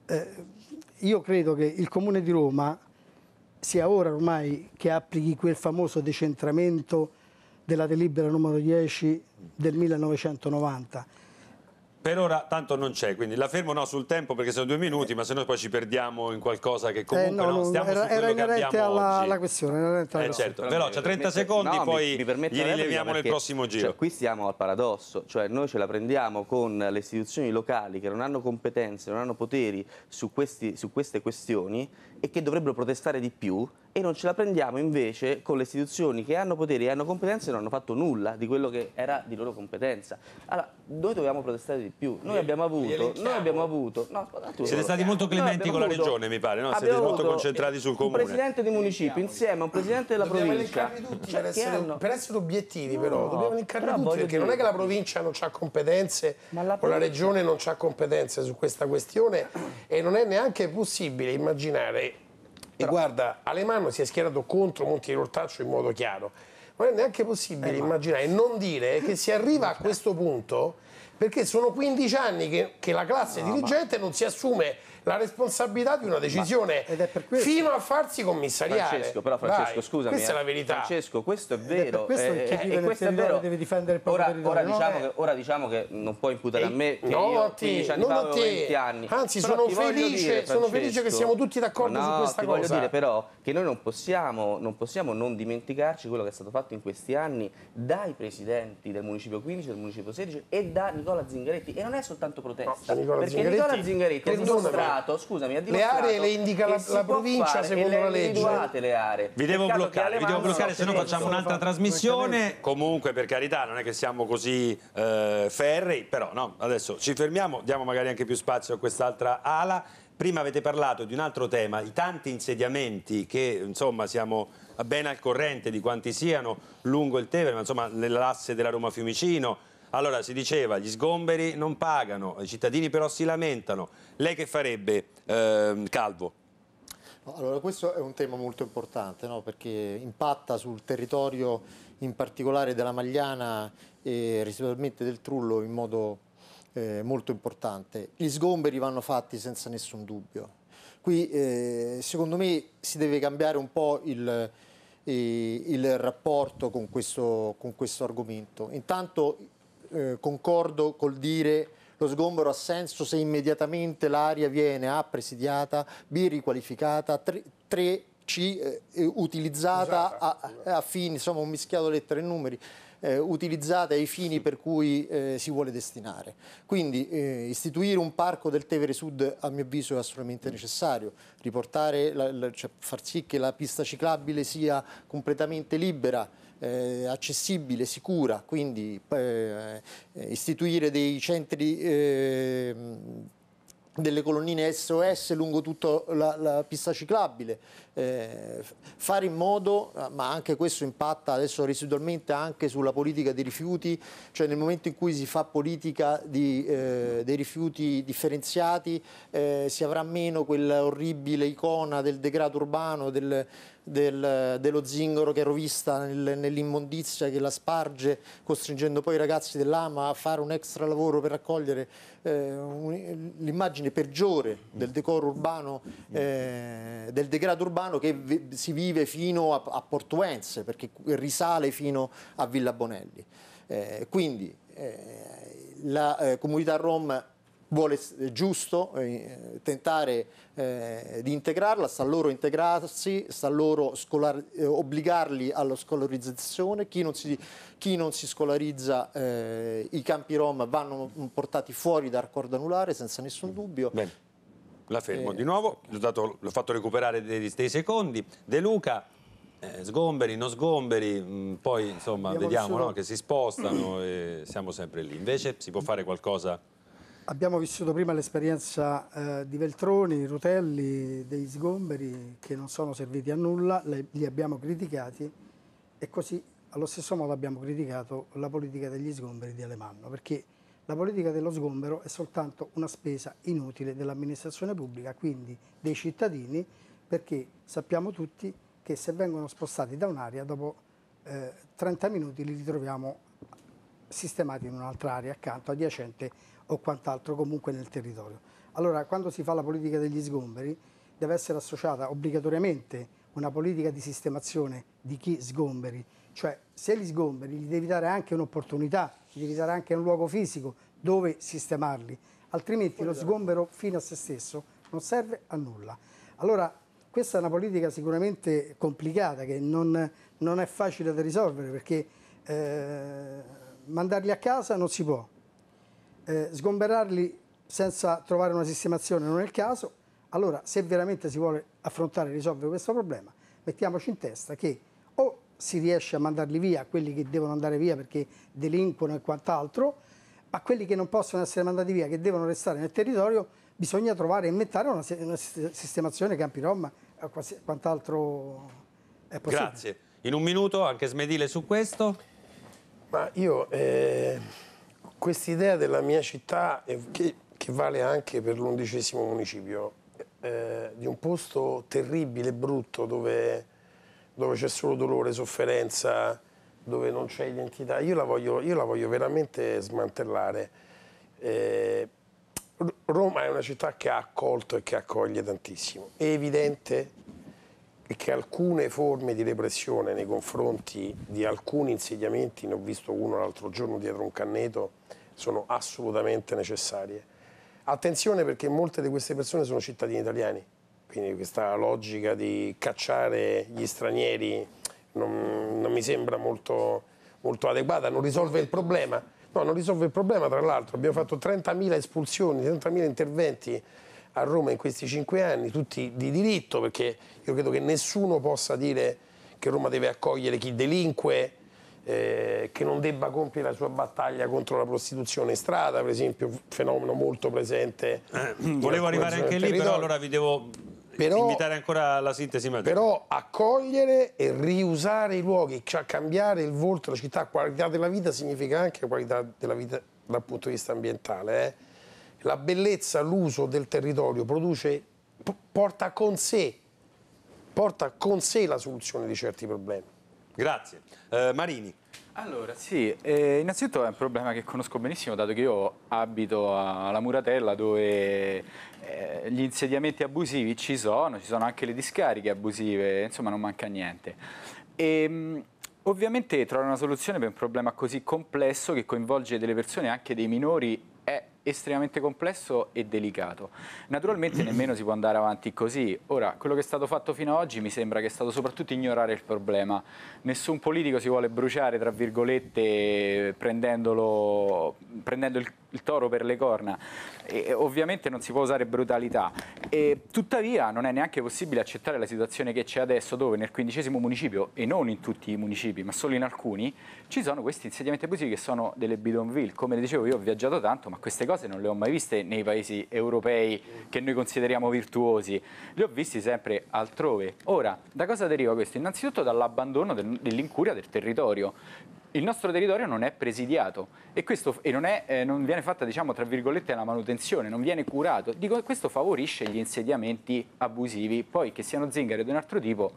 Eh, io credo che il Comune di Roma sia ora ormai che applichi quel famoso decentramento della delibera numero 10 del 1990 per ora tanto non c'è, quindi la fermo no sul tempo perché sono due minuti, ma se no poi ci perdiamo in qualcosa che eh, comunque eh no, no, stiamo era, su quello era inerente alla, alla, questione. Inerente alla eh, certo, veloce, 30 secondi, no, poi mi, mi li rileviamo nel prossimo giro. Cioè, qui siamo al paradosso, cioè noi ce la prendiamo con le istituzioni locali che non hanno competenze, non hanno poteri su, questi, su queste questioni e che dovrebbero protestare di più e non ce la prendiamo invece con le istituzioni che hanno poteri e hanno competenze e non hanno fatto nulla di quello che era di loro competenza. Allora, noi dobbiamo protestare di più. Noi abbiamo avuto, noi abbiamo avuto no, tu, Siete stati eh, molto clementi con la avuto, regione, mi pare, no? Siete molto concentrati sul comune. Un presidente di municipio insieme a un presidente della dobbiamo provincia. Tutti cioè per, essere, hanno... per, essere, obiettivi no, però, dobbiamo elencarli tutti perché dire... non è che la provincia non ha competenze la o la regione non ha competenze su questa questione e non è neanche possibile immaginare e guarda, Alemanno si è schierato contro Monti di Ortaccio in modo chiaro. Ma non è neanche possibile eh, immaginare e non dire che si arriva a questo punto perché sono 15 anni che, che la classe no, dirigente ma... non si assume la responsabilità di una decisione fino a farsi commissariare. Francesco, però Francesco, Vai, scusami. Questa eh. è la eh. verità. Francesco, questo è vero. Ed è per questo eh, eh questo è vero. deve difendere il proprio ora, ora diciamo, che, ora diciamo che, non puoi imputare e a eh, me che no, io a te, non a te. anni. Anzi, sono felice, dire, sono felice, che siamo tutti d'accordo no, su questa ti cosa. voglio dire però che noi non possiamo, non possiamo non dimenticarci quello che è stato fatto in questi anni dai presidenti del municipio 15, del municipio 16 e da Nicola Zingaretti. E non è soltanto protesta, no, Nicola perché Zingaretti, Nicola Zingaretti è dimostrato indicato, scusami, ha le aree le indica la, la provincia secondo la legge. Le aree. Vi devo Peccato bloccare, vi devo bloccare se no facciamo un'altra trasmissione. Comunque per carità non è che siamo così eh, ferri, però no, adesso ci fermiamo, diamo magari anche più spazio a quest'altra ala. Prima avete parlato di un altro tema, i tanti insediamenti che insomma siamo ben al corrente di quanti siano lungo il Tevere, ma insomma nell'asse della Roma Fiumicino, allora si diceva gli sgomberi non pagano, i cittadini però si lamentano. Lei che farebbe, eh, Calvo? Allora, questo è un tema molto importante no? perché impatta sul territorio in particolare della Magliana e rispettivamente del Trullo in modo eh, molto importante. Gli sgomberi vanno fatti senza nessun dubbio. Qui eh, secondo me si deve cambiare un po' il, eh, il rapporto con questo, con questo argomento. Intanto eh, concordo col dire lo sgombero ha senso se immediatamente l'aria viene A presidiata, B riqualificata, 3, C eh, eh utilizzata esatto, a, a, fini, insomma un mischiato lettere e numeri. Eh, utilizzata ai fini per cui eh, si vuole destinare. Quindi eh, istituire un parco del Tevere Sud a mio avviso è assolutamente necessario, la, la, cioè, far sì che la pista ciclabile sia completamente libera, eh, accessibile, sicura, quindi eh, eh istituire dei centri eh, delle colonnine SOS lungo tutta la, la pista ciclabile, eh, fare in modo, ma anche questo impatta adesso residualmente anche sulla politica dei rifiuti, cioè nel momento in cui si fa politica di, eh, dei rifiuti differenziati eh, si avrà meno quell'orribile icona del degrado urbano, del, del, dello zingaro che rovista nel, nell'immondizia, che la sparge, costringendo poi i ragazzi dell'AMA a fare un extra lavoro per raccogliere eh, l'immagine peggiore del decoro urbano, eh, del degrado urbano che si vive fino a, a Portuense, perché risale fino a Villa Bonelli. Eh, quindi eh, la eh, comunità rom vuole giusto eh, tentare eh, di integrarla, sta loro integrarsi, sta loro scolar, eh, obbligarli alla scolarizzazione, chi non si, chi non si scolarizza eh, i campi rom vanno portati fuori dal raccordo anulare senza nessun mm. dubbio. Bene. La fermo eh. di nuovo, l'ho fatto recuperare dei, dei secondi. De Luca eh, sgomberi, non sgomberi, mh, mm, poi insomma Abbiamo vediamo no, che si spostano e siamo sempre lì. Invece si può fare qualcosa Abbiamo vissuto prima l'esperienza eh, di Veltroni, Rutelli, degli sgomberi che non sono serviti a nulla, li abbiamo criticati e così allo stesso modo abbiamo criticato la politica degli sgomberi di Alemanno, perché la politica dello sgombero è soltanto una spesa inutile dell'amministrazione pubblica, quindi dei cittadini, perché sappiamo tutti che se vengono spostati da un'area dopo eh, 30 minuti li ritroviamo sistemati in un'altra area accanto adiacente o quant'altro comunque nel territorio. Allora quando si fa la politica degli sgomberi deve essere associata obbligatoriamente una politica di sistemazione di chi sgomberi, cioè se gli sgomberi gli devi dare anche un'opportunità, gli devi dare anche un luogo fisico dove sistemarli, altrimenti lo sgombero fino a se stesso non serve a nulla. Allora questa è una politica sicuramente complicata che non, non è facile da risolvere perché eh, mandarli a casa non si può, eh, sgomberarli senza trovare una sistemazione non è il caso, allora se veramente si vuole affrontare e risolvere questo problema, mettiamoci in testa che o si riesce a mandarli via, quelli che devono andare via perché delinquono e quant'altro, ma quelli che non possono essere mandati via, che devono restare nel territorio, bisogna trovare e inventare una, una sistemazione campi rom, quant'altro è possibile. Grazie. In un minuto anche Smedile su questo? Ma io... Eh quest'idea della mia città, che, che, vale anche per l'undicesimo municipio, eh, di un posto terribile, brutto, dove, dove c'è solo dolore, sofferenza, dove non c'è identità, io la voglio, io la voglio veramente smantellare. Eh, Roma è una città che ha accolto e che accoglie tantissimo. È evidente e che alcune forme di repressione nei confronti di alcuni insediamenti, ne ho visto uno l'altro giorno dietro un canneto, sono assolutamente necessarie. Attenzione perché molte di queste persone sono cittadini italiani, quindi questa logica di cacciare gli stranieri non, non mi sembra molto, molto adeguata, non risolve il problema. No, non risolve il problema, tra l'altro abbiamo fatto 30.000 espulsioni, 30.000 interventi a Roma in questi cinque anni, tutti di diritto, perché io credo che nessuno possa dire che Roma deve accogliere chi delinque, eh, che non debba compiere la sua battaglia contro la prostituzione in strada, per esempio, un fenomeno molto presente. Eh, volevo arrivare anche lì, però allora vi devo però, invitare ancora la sintesi maggiore. Però accogliere e riusare i luoghi, cioè cambiare il volto della città, qualità della vita significa anche qualità della vita dal punto di vista ambientale. Eh? la bellezza, l'uso del territorio produce, porta, con sé, porta con sé la soluzione di certi problemi. Grazie. Eh, Marini. Allora, sì, eh, innanzitutto è un problema che conosco benissimo, dato che io abito alla Muratella dove eh, gli insediamenti abusivi ci sono, ci sono anche le discariche abusive, insomma non manca niente. E, ehm, ovviamente trovare una soluzione per un problema così complesso che coinvolge delle persone, anche dei minori estremamente complesso e delicato. Naturalmente nemmeno si può andare avanti così. Ora, quello che è stato fatto fino ad oggi mi sembra che è stato soprattutto ignorare il problema. Nessun politico si vuole bruciare, tra virgolette, prendendolo, prendendo il, il toro per le corna. E, ovviamente non si può usare brutalità. E, tuttavia non è neanche possibile accettare la situazione che c'è adesso dove nel quindicesimo municipio, e non in tutti i municipi, ma solo in alcuni, ci sono questi insediamenti abusivi che sono delle bidonville. Come dicevo io ho viaggiato tanto, ma queste cose cose non le ho mai viste nei paesi europei che noi consideriamo virtuosi, le ho visti sempre altrove. Ora, da cosa deriva questo? Innanzitutto dall'abbandono dell'incuria del territorio. Il nostro territorio non è presidiato e, questo, e non, è, eh, non, viene fatta, diciamo, tra virgolette, la manutenzione, non viene curato. Dico, questo favorisce gli insediamenti abusivi, poi che siano zingari di un altro tipo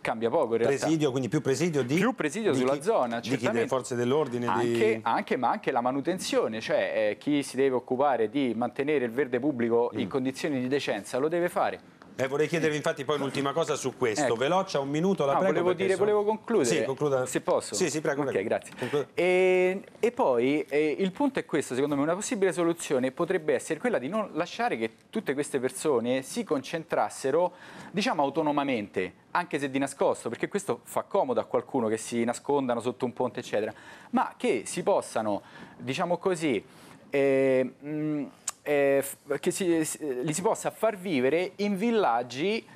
cambia poco in realtà. Presidio, quindi più presidio di... Più presidio di sulla chi, zona, di chi delle forze dell'ordine. Anche, di... anche, ma anche la manutenzione, cioè eh, chi si deve occupare di mantenere il verde pubblico mm. in condizioni di decenza lo deve fare. Eh, vorrei chiedervi infatti poi un'ultima cosa su questo, ecco. veloce, un minuto, la no, prego. Volevo, dire, sono... volevo concludere, sì, concluda... se posso. Sì, sì, prego. Ok, prego. grazie. E, ehm, e, poi eh, il punto è questo, secondo me una possibile soluzione potrebbe essere quella di non lasciare che tutte queste persone si concentrassero, diciamo, autonomamente, anche se di nascosto, perché questo fa comodo a qualcuno che si nascondano sotto un ponte, eccetera, ma che si possano, diciamo così, eh, mh, eh, che si, eh, eh, li si possa far vivere in villaggi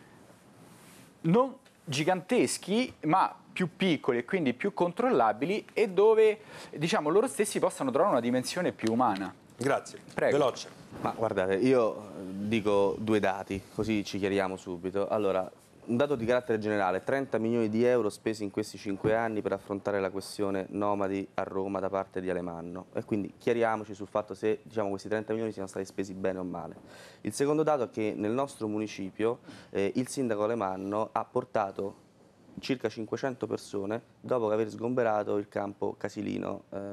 non giganteschi ma più piccoli e quindi più controllabili e dove diciamo, loro stessi possano trovare una dimensione più umana. Grazie, Prego. veloce. Ma guardate, io dico due dati, così ci chiariamo subito. Allora, un dato di carattere generale, 30 milioni di euro spesi in questi 5 anni per affrontare la questione nomadi a Roma da parte di Alemanno e quindi chiariamoci sul fatto se diciamo, questi 30 milioni siano stati spesi bene o male. Il secondo dato è che nel nostro municipio eh, il sindaco Alemanno ha portato circa 500 persone dopo aver sgomberato il campo Casilino. Eh,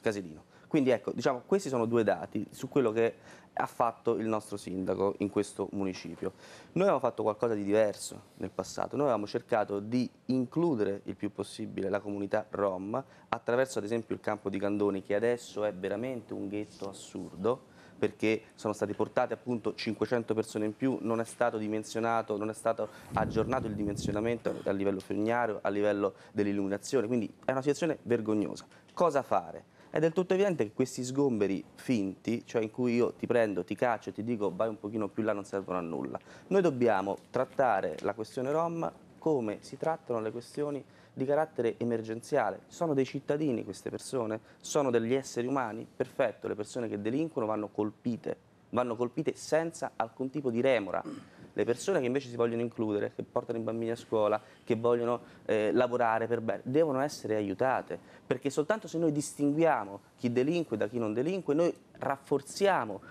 Casilino. Quindi ecco, diciamo, questi sono due dati su quello che ha fatto il nostro sindaco in questo municipio. Noi abbiamo fatto qualcosa di diverso nel passato, noi abbiamo cercato di includere il più possibile la comunità rom attraverso ad esempio il campo di Candoni che adesso è veramente un ghetto assurdo perché sono state portate appunto 500 persone in più, non è stato dimensionato, non è stato aggiornato il dimensionamento a livello fognario, a livello dell'illuminazione, quindi è una situazione vergognosa. Cosa fare? è del tutto evidente che questi sgomberi finti, cioè in cui io ti prendo, ti caccio, e ti dico vai un pochino più là, non servono a nulla. Noi dobbiamo trattare la questione Rom come si trattano le questioni di carattere emergenziale. Sono dei cittadini queste persone? Sono degli esseri umani? Perfetto, le persone che delinquono vanno colpite, vanno colpite senza alcun tipo di remora le persone che invece si vogliono includere, che portano i bambini a scuola, che vogliono eh, lavorare per bene, devono essere aiutate, perché soltanto se noi distinguiamo chi delinque da chi non delinque, noi rafforziamo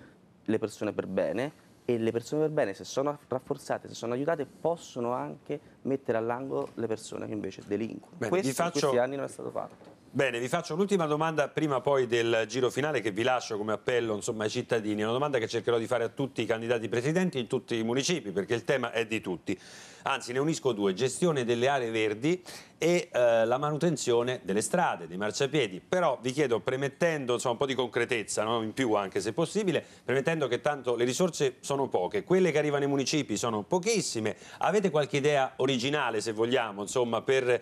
le persone per bene e le persone per bene, se sono rafforzate, se sono aiutate, possono anche mettere all'angolo le persone che invece delinquono. Bene, Questo faccio... in questi anni non è stato fatto. Bene, vi faccio un'ultima domanda prima poi del giro finale che vi lascio come appello insomma, ai cittadini, una domanda che cercherò di fare a tutti i candidati presidenti in tutti i municipi perché il tema è di tutti anzi ne unisco due, gestione delle aree verdi e eh, la manutenzione delle strade, dei marciapiedi. Però vi chiedo, premettendo insomma, un po' di concretezza, no? in più anche se possibile, premettendo che tanto le risorse sono poche, quelle che arrivano ai municipi sono pochissime, avete qualche idea originale se vogliamo insomma, per eh,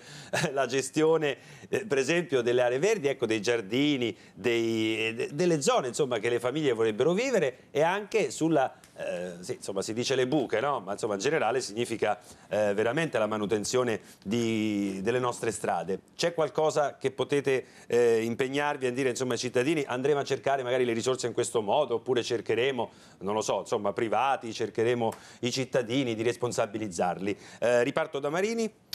la gestione eh, per esempio delle aree verdi, ecco, dei giardini, dei, eh, de, delle zone insomma, che le famiglie vorrebbero vivere e anche sulla eh, sì, insomma, si dice le buche, no? ma insomma, in generale significa eh, veramente la manutenzione di, delle nostre strade. C'è qualcosa che potete eh, impegnarvi a dire insomma, ai cittadini andremo a cercare magari le risorse in questo modo oppure cercheremo, non lo so, insomma, privati, cercheremo i cittadini di responsabilizzarli. Eh, riparto da Marini.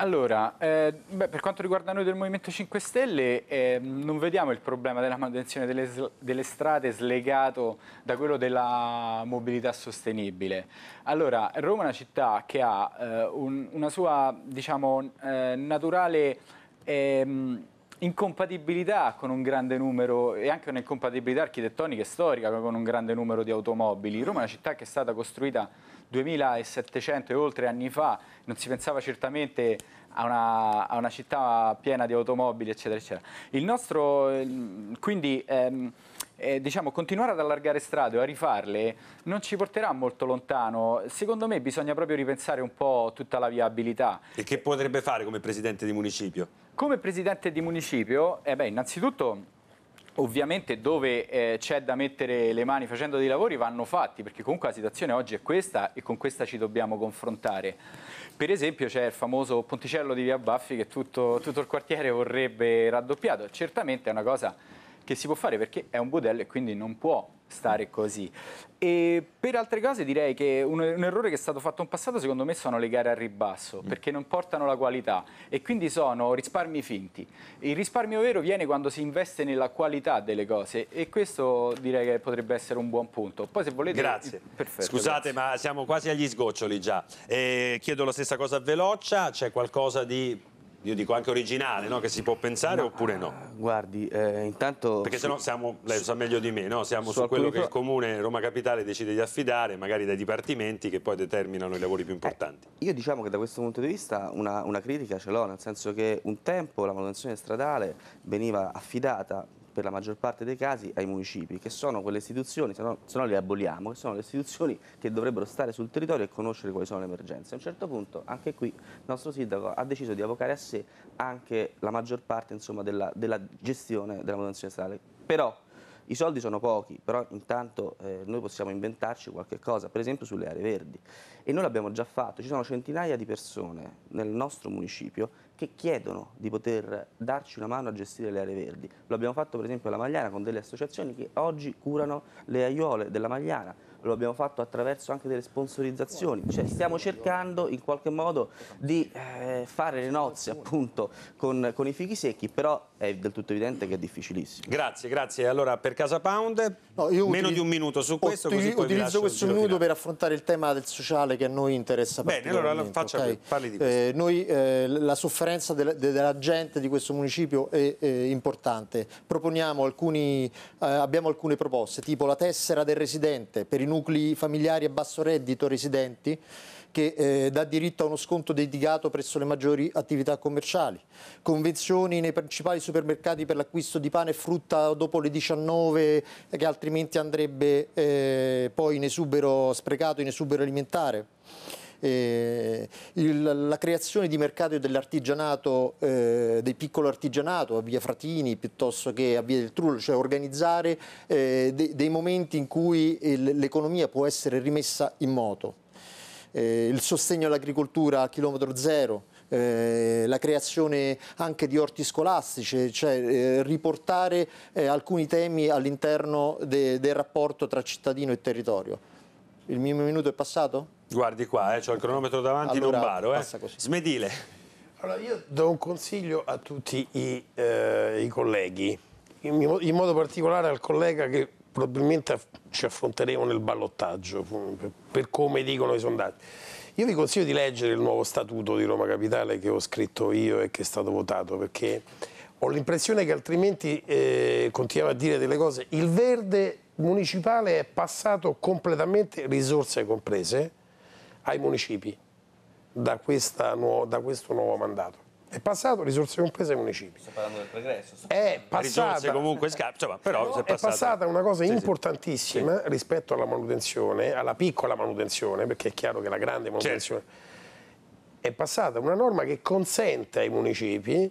Allora, eh, beh, per quanto riguarda noi del Movimento 5 Stelle, eh, non vediamo il problema della manutenzione delle, delle, strade slegato da quello della mobilità sostenibile. Allora, Roma è una città che ha eh, un, una sua, diciamo, eh, naturale... Ehm, incompatibilità con un grande numero e anche un'incompatibilità architettonica e storica con un grande numero di automobili. Roma è una città che è stata costruita 2700 e oltre anni fa non si pensava certamente a una, a una città piena di automobili, eccetera, eccetera. Il nostro, quindi, ehm, eh, diciamo, continuare ad allargare strade o a rifarle non ci porterà molto lontano. Secondo me bisogna proprio ripensare un po' tutta la viabilità. E che potrebbe fare come presidente di municipio? Come presidente di municipio, eh beh, innanzitutto ovviamente dove eh, c'è da mettere le mani facendo dei lavori vanno fatti, perché comunque la situazione oggi è questa e con questa ci dobbiamo confrontare. Per esempio c'è il famoso ponticello di Via Baffi che tutto, tutto il quartiere vorrebbe raddoppiato, certamente è una cosa che si può fare perché è un budello e quindi non può stare così. E per altre cose direi che un, un, errore che è stato fatto in passato secondo me sono le gare a ribasso mm. perché non portano la qualità e quindi sono risparmi finti. Il risparmio vero viene quando si investe nella qualità delle cose e questo direi che potrebbe essere un buon punto. Poi se volete... Grazie. Perfetto, Scusate grazie. ma siamo quasi agli sgoccioli già. Eh, chiedo la stessa cosa a Velocia, c'è qualcosa di io dico anche originale, no? che si può pensare Ma, oppure no? Eh, guardi, eh, intanto... Perché su... se no siamo, lei lo sa meglio di me, no? siamo su, su quello che il Comune Roma Capitale decide di affidare, magari dai dipartimenti che poi determinano i lavori più eh, importanti. Eh, io diciamo che da questo punto di vista una, una critica ce l'ho, nel senso che un tempo la manutenzione stradale veniva affidata per la maggior parte dei casi ai municipi, che sono quelle istituzioni, se no, se no le aboliamo, che sono le istituzioni che dovrebbero stare sul territorio e conoscere quali sono le emergenze. A un certo punto anche qui il nostro sindaco ha deciso di avvocare a sé anche la maggior parte insomma, della, della, gestione della manutenzione stradale. Però i soldi sono pochi, però intanto eh, noi possiamo inventarci qualche cosa, per esempio sulle aree verdi. E noi l'abbiamo già fatto, ci sono centinaia di persone nel nostro municipio che chiedono di poter darci una mano a gestire le aree verdi. Lo abbiamo fatto per esempio alla Magliana con delle associazioni che oggi curano le aiuole della Magliana, lo abbiamo fatto attraverso anche delle sponsorizzazioni, cioè stiamo cercando in qualche modo di eh, fare le nozze appunto con, con, i fichi secchi, però è del tutto evidente che è difficilissimo. Grazie, grazie. Allora per Casa Pound, no, meno di un minuto su questo. Così poi utilizzo questo minuto finale. per affrontare il tema del sociale che a noi interessa Bene, allora faccia, okay? parli di questo. Eh, noi, eh, la sofferenza de de della gente di questo municipio è, è importante. Proponiamo alcuni, eh, abbiamo alcune proposte, tipo la tessera del residente per il nuclei familiari a basso reddito residenti che eh, dà diritto a uno sconto dedicato presso le maggiori attività commerciali, convenzioni nei principali supermercati per l'acquisto di pane e frutta dopo le 19 eh, che altrimenti andrebbe eh, poi in esubero sprecato, in esubero alimentare eh, il, la creazione di mercato dell'artigianato, eh, del piccolo artigianato a via Fratini piuttosto che a via del Trullo, cioè organizzare eh, de, dei momenti in cui l'economia può essere rimessa in moto. Eh, il sostegno all'agricoltura a chilometro zero, eh, la creazione anche di orti scolastici, cioè eh, riportare eh, alcuni temi all'interno de del rapporto tra cittadino e territorio. Il mio minuto è passato? Guardi qua, eh, ho il cronometro davanti, allora, non baro. Eh. Smedile. Allora, io do un consiglio a tutti i, eh, i colleghi, in, in, modo particolare al collega che probabilmente ci affronteremo nel ballottaggio, per, per come dicono i sondaggi. Io vi consiglio di leggere il nuovo statuto di Roma Capitale che ho scritto io e che è stato votato, perché ho l'impressione che altrimenti eh, continuiamo a dire delle cose. Il verde municipale è passato completamente, risorse comprese, ai municipi da, nuo da questo nuovo mandato è passato risorse comprese ai municipi. Sto parlando del progresso. È passata, comunque scarse, cioè, però no, è, passata. è, passata. una cosa sì, importantissima sì. rispetto alla manutenzione, alla piccola manutenzione, perché è chiaro che la grande certo. manutenzione... Certo. È passata una norma che consente ai municipi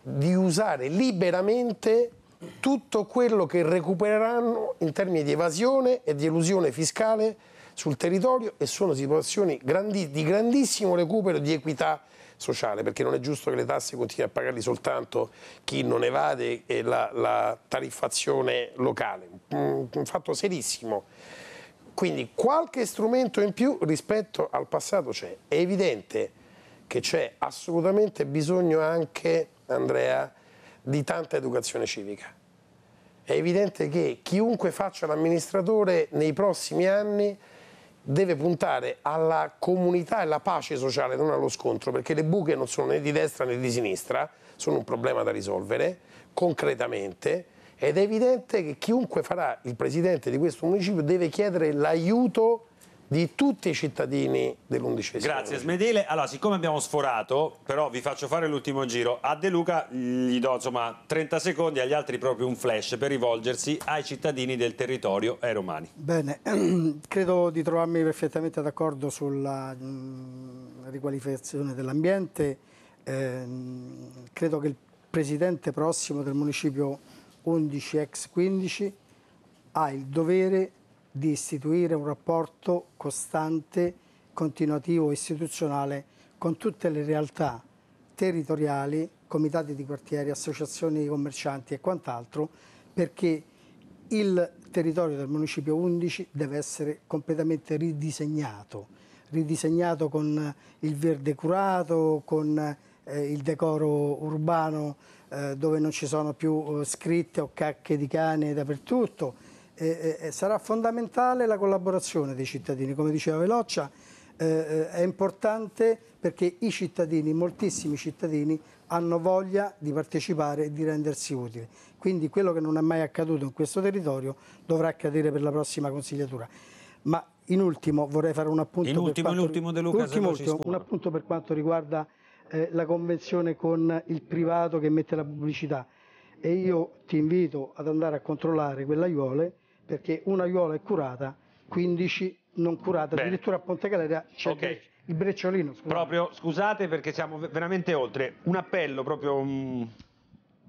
di usare liberamente tutto quello che recupereranno in termini di evasione e di elusione fiscale sul territorio e sono situazioni grandi, di grandissimo recupero di equità sociale, perché non è giusto che le tasse continui a pagarli soltanto chi non evade e la, la tariffazione locale. Un, mm, un fatto serissimo. Quindi qualche strumento in più rispetto al passato c'è. È evidente che c'è assolutamente bisogno anche, Andrea, di tanta educazione civica. È evidente che chiunque faccia l'amministratore nei prossimi anni deve puntare alla comunità e alla pace sociale, non allo scontro, perché le buche non sono né di destra né di sinistra, sono un problema da risolvere concretamente ed è evidente che chiunque farà il presidente di questo municipio deve chiedere l'aiuto di tutti i cittadini dell'undicesimo. Grazie Smedele. Allora, siccome abbiamo sforato, però vi faccio fare l'ultimo giro. A De Luca gli do insomma 30 secondi, agli altri proprio un flash per rivolgersi ai cittadini del territorio e romani. Bene, credo di trovarmi perfettamente d'accordo sulla mm, riqualificazione dell'ambiente. Eh, credo che il presidente prossimo del municipio 11 ex 15 ha il dovere di istituire un rapporto costante, continuativo, istituzionale con tutte le realtà territoriali, comitati di quartieri, associazioni di commercianti e quant'altro, perché il territorio del Municipio 11 deve essere completamente ridisegnato, ridisegnato con il verde curato, con eh, il decoro urbano eh, dove non ci sono più eh, scritte o cacche di cane dappertutto, eh, eh, sarà fondamentale la collaborazione dei cittadini, come diceva Veloccia, eh, eh, è importante perché i cittadini, moltissimi cittadini, hanno voglia di partecipare e di rendersi utili. Quindi quello che non è mai accaduto in questo territorio dovrà accadere per la prossima consigliatura. Ma in ultimo vorrei fare un appunto, in per, quanto, ultimo Luca, ultimo, ultimo, un appunto per quanto riguarda eh, la convenzione con il privato che mette la pubblicità. E io ti invito ad andare a controllare quella quell'aiuole perché una aiuola è curata, 15 non curata, Bene. addirittura a Ponte Galeria c'è okay. il brecciolino. Scusate. Proprio, scusate perché siamo veramente oltre, un appello proprio... Um...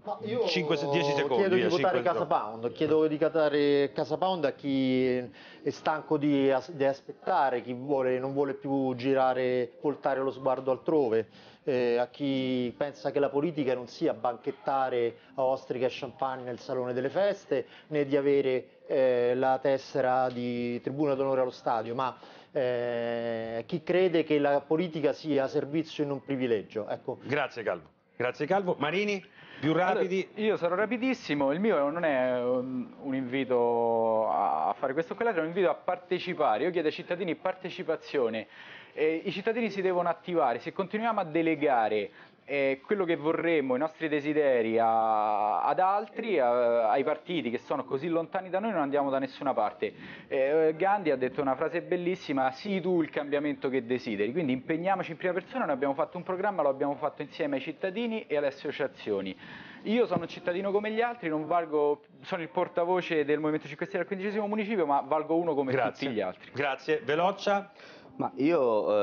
Ma io 5, 10 secondi, chiedo di eh, votare 50. Casa Pound, chiedo di votare Casa Pound a chi è stanco di, di aspettare, chi vuole, non vuole più girare, voltare lo sguardo altrove, eh, a chi pensa che la politica non sia banchettare a ostriche e champagne nel salone delle feste, né di avere eh, la tessera di tribuna d'onore allo stadio, ma eh, chi crede che la politica sia servizio e non privilegio. Ecco. Grazie Calvo. Grazie Calvo. Marini, più rapidi? Allora, io sarò rapidissimo, il mio non è un, um, un invito a fare questo o quell'altro, è un invito a partecipare. Io chiedo ai cittadini partecipazione. Eh, I cittadini si devono attivare, se continuiamo a delegare eh, quello che vorremmo, i nostri desideri a, ad altri, a, ai partiti che sono così lontani da noi, non andiamo da nessuna parte. Eh, Gandhi ha detto una frase bellissima, sii tu il cambiamento che desideri, quindi impegniamoci in prima persona, noi abbiamo fatto un programma, lo abbiamo fatto insieme ai cittadini e alle associazioni. Io sono un cittadino come gli altri, valgo, sono il portavoce del Movimento 5 Stelle al 15 municipio, ma valgo uno come Grazie. tutti gli altri. Grazie, Velocia. Ma io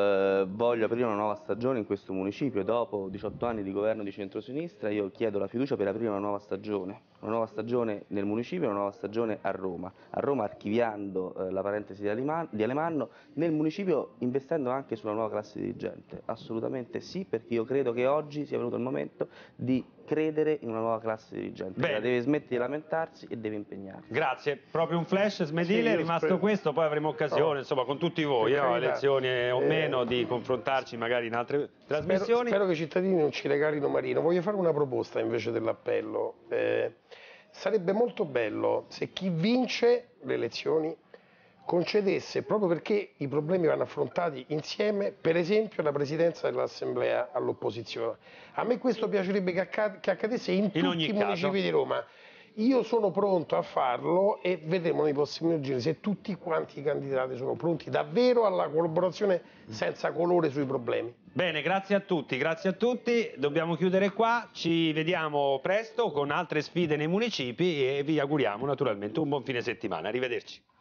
eh, voglio aprire una nuova stagione in questo municipio. Dopo 18 anni di governo di centrosinistra io chiedo la fiducia per aprire una nuova stagione. Una nuova stagione nel municipio e una nuova stagione a Roma. A Roma archiviando eh, la parentesi di, Aleman di Alemanno, nel municipio investendo anche sulla nuova classe dirigente. Assolutamente sì, perché io credo che oggi sia venuto il momento di credere in una nuova classe dirigente. Cioè, Beh. Deve smettere di lamentarsi e deve impegnarsi. Grazie, proprio un flash smedile, sì, è rimasto spero. questo, poi avremo occasione, oh. insomma, con tutti voi, no, eh, elezioni o eh. di confrontarci magari in altre trasmissioni. Spero, spero, che i cittadini non ci regalino Marino. Voglio fare una proposta invece dell'appello. Eh, sarebbe molto bello se chi vince le elezioni concedesse, proprio perché i problemi vanno affrontati insieme, per esempio la presidenza dell'Assemblea all'opposizione. A me questo piacerebbe che, accad- che accadesse in, in tutti i caso. municipi di Roma. Io sono pronto a farlo e vedremo nei prossimi giorni se tutti quanti i candidati sono pronti davvero alla collaborazione senza colore sui problemi. Bene, grazie a tutti, grazie a tutti. Dobbiamo chiudere qua, ci vediamo presto con altre sfide nei municipi e vi auguriamo naturalmente un buon fine settimana. Arrivederci.